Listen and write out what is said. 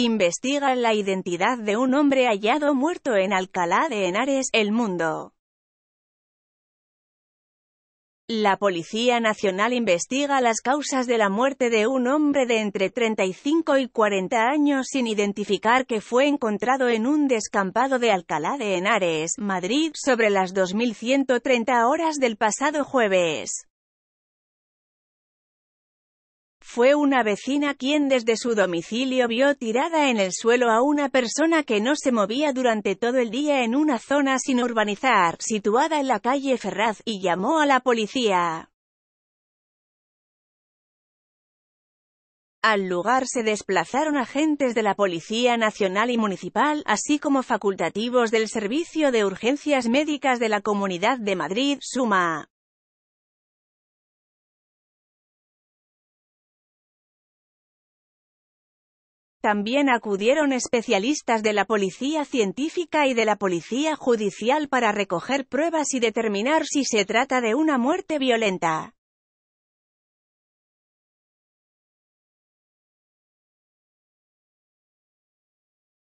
Investigan la identidad de un hombre hallado muerto en Alcalá de Henares, El Mundo. La Policía Nacional investiga las causas de la muerte de un hombre de entre 35 y 40 años sin identificar que fue encontrado en un descampado de Alcalá de Henares, Madrid, sobre las 2130 horas del pasado jueves. fue una vecina quien desde su domicilio vio tirada en el suelo a una persona que no se movía durante todo el día en una zona sin urbanizar, situada en la calle Ferraz, y llamó a la policía. Al lugar se desplazaron agentes de la Policía Nacional y Municipal, así como facultativos del Servicio de Urgencias Médicas de la Comunidad de Madrid, SUMA. También acudieron especialistas de la policía científica y de la policía judicial para recoger pruebas y determinar si se trata de una muerte violenta.